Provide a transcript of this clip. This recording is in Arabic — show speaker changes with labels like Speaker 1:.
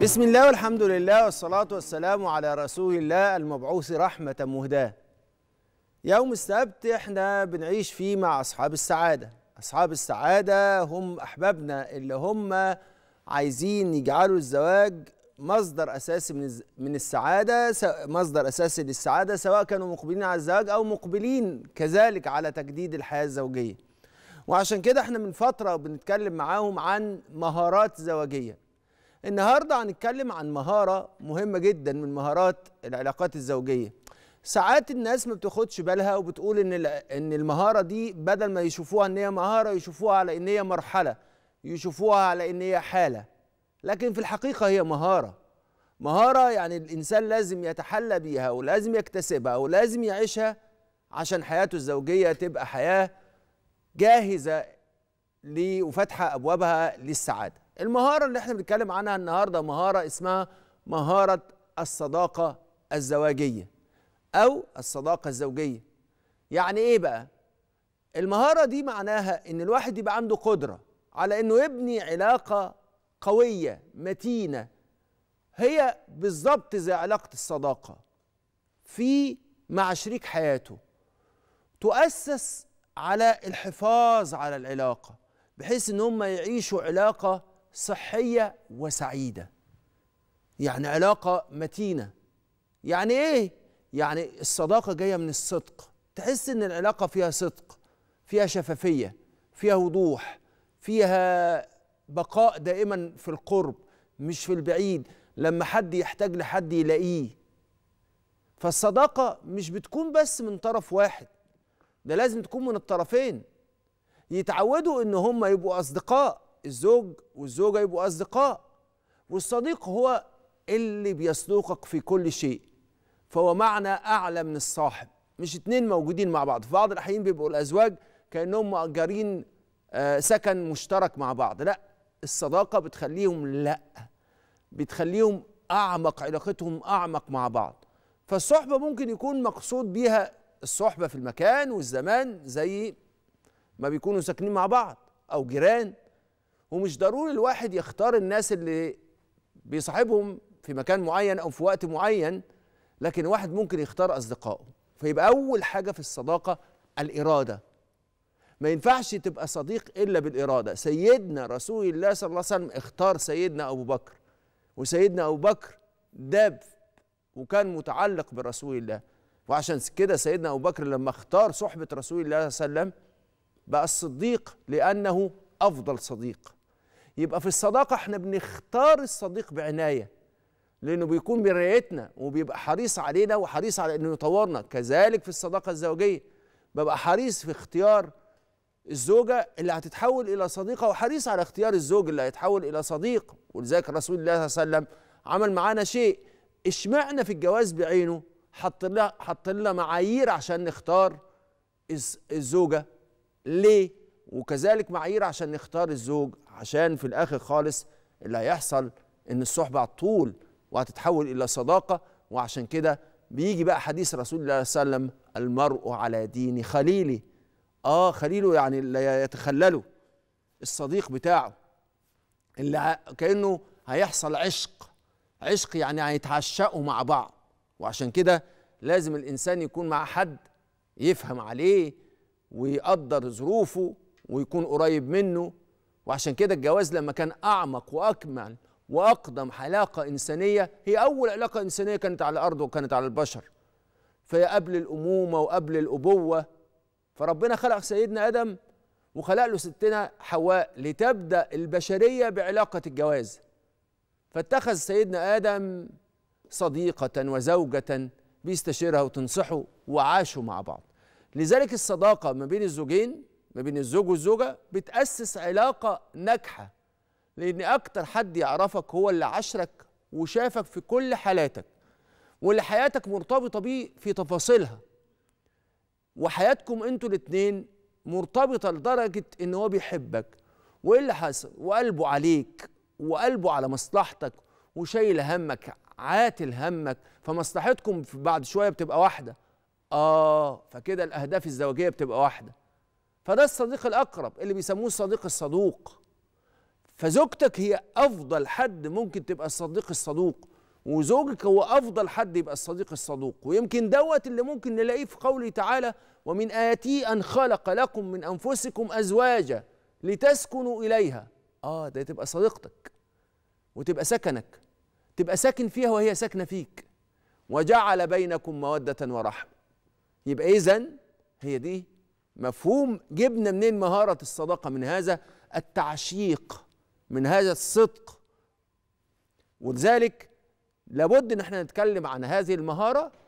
Speaker 1: بسم الله والحمد لله والصلاة والسلام على رسول الله المبعوث رحمة مهداة يوم السبت احنا بنعيش فيه مع أصحاب السعادة أصحاب السعادة هم أحبابنا اللي هم عايزين يجعلوا الزواج مصدر أساسي من السعادة مصدر أساسي للسعادة سواء كانوا مقبلين على الزواج أو مقبلين كذلك على تجديد الحياة الزوجية وعشان كده احنا من فترة بنتكلم معاهم عن مهارات زواجية النهارده هنتكلم عن مهاره مهمه جدا من مهارات العلاقات الزوجيه ساعات الناس ما بتاخدش بالها وبتقول ان ان المهاره دي بدل ما يشوفوها ان هي مهاره يشوفوها على ان هي مرحله يشوفوها على ان هي حاله لكن في الحقيقه هي مهاره مهاره يعني الانسان لازم يتحلى بيها ولازم يكتسبها ولازم يعيشها عشان حياته الزوجيه تبقى حياه جاهزه وفاتحه ابوابها للسعاده المهارة اللي احنا بنتكلم عنها النهاردة مهارة اسمها مهارة الصداقة الزواجية أو الصداقة الزوجية يعني إيه بقى؟ المهارة دي معناها إن الواحد يبقى عنده قدرة على إنه يبني علاقة قوية متينة هي بالظبط زي علاقة الصداقة في مع شريك حياته تؤسس على الحفاظ على العلاقة بحيث إن هم يعيشوا علاقة صحية وسعيدة يعني علاقة متينة يعني ايه؟ يعني الصداقة جاية من الصدق تحس ان العلاقة فيها صدق فيها شفافية فيها وضوح فيها بقاء دائما في القرب مش في البعيد لما حد يحتاج لحد يلاقيه فالصداقة مش بتكون بس من طرف واحد ده لازم تكون من الطرفين يتعودوا ان هم يبقوا اصدقاء الزوج والزوجة يبقوا أصدقاء والصديق هو اللي بيصدقك في كل شيء فهو معنى أعلى من الصاحب مش اتنين موجودين مع بعض في بعض الأحيان بيبقوا الأزواج كأنهم مأجرين آه، سكن مشترك مع بعض لا الصداقة بتخليهم لا بتخليهم أعمق علاقتهم أعمق مع بعض فالصحبة ممكن يكون مقصود بيها الصحبة في المكان والزمان زي ما بيكونوا ساكنين مع بعض أو جيران ومش ضروري الواحد يختار الناس اللي بيصاحبهم في مكان معين او في وقت معين لكن واحد ممكن يختار اصدقائه فيبقى اول حاجه في الصداقه الاراده ما ينفعش تبقى صديق الا بالاراده سيدنا رسول الله صلى الله عليه وسلم اختار سيدنا ابو بكر وسيدنا ابو بكر داب وكان متعلق برسول الله وعشان كده سيدنا ابو بكر لما اختار صحبه رسول الله صلى الله عليه وسلم بقى الصديق لانه افضل صديق يبقى في الصداقه احنا بنختار الصديق بعنايه لانه بيكون مرايتنا وبيبقى حريص علينا وحريص على انه يطورنا كذلك في الصداقه الزوجيه ببقى حريص في اختيار الزوجه اللي هتتحول الى صديقه وحريص على اختيار الزوج اللي هيتحول الى صديق ولذلك رسول الله صلى الله عليه وسلم عمل معانا شيء اشمعنى في الجواز بعينه حط لنا حط لنا معايير عشان نختار الزوجه ليه وكذلك معايير عشان نختار الزوج عشان في الاخر خالص اللي هيحصل ان الصحبه على طول وهتتحول الى صداقه وعشان كده بيجي بقى حديث رسول الله صلى الله عليه وسلم المرء على دين خليله اه خليله يعني اللي يتخلله الصديق بتاعه اللي كانه هيحصل عشق عشق يعني هيتعشقوا مع بعض وعشان كده لازم الانسان يكون مع حد يفهم عليه ويقدر ظروفه ويكون قريب منه وعشان كده الجواز لما كان أعمق وأكمل وأقدم علاقة إنسانية هي أول علاقة إنسانية كانت على الأرض وكانت على البشر فهي قبل الأمومة وقبل الأبوة فربنا خلق سيدنا آدم وخلق له ستنا حواء لتبدأ البشرية بعلاقة الجواز فاتخذ سيدنا آدم صديقة وزوجة بيستشيرها وتنصحه وعاشوا مع بعض لذلك الصداقة ما بين الزوجين ما بين الزوج والزوجه بتاسس علاقه ناجحه لان اكتر حد يعرفك هو اللي عشرك وشافك في كل حالاتك واللي حياتك مرتبطه بيه في تفاصيلها وحياتكم انتوا الاتنين مرتبطه لدرجه ان هو بيحبك وايه اللي حصل وقلبه عليك وقلبه على مصلحتك وشايل همك عاتل همك فمصلحتكم بعد شويه بتبقى واحده اه فكده الاهداف الزوجيه بتبقى واحده فده الصديق الأقرب اللي بيسموه الصديق الصدوق فزوجتك هي أفضل حد ممكن تبقى الصديق الصدوق وزوجك هو أفضل حد يبقى الصديق الصدوق ويمكن دوت اللي ممكن نلاقيه في قوله تعالى ومن آياته أن خلق لكم من أنفسكم أزواجا لتسكنوا إليها آه ده تبقى صديقتك وتبقى سكنك تبقى ساكن فيها وهي ساكنة فيك وجعل بينكم مودة ورحمة يبقى إذن هي دي مفهوم جبنا منين مهارة الصداقة من هذا التعشيق من هذا الصدق ولذلك لابد ان احنا نتكلم عن هذه المهارة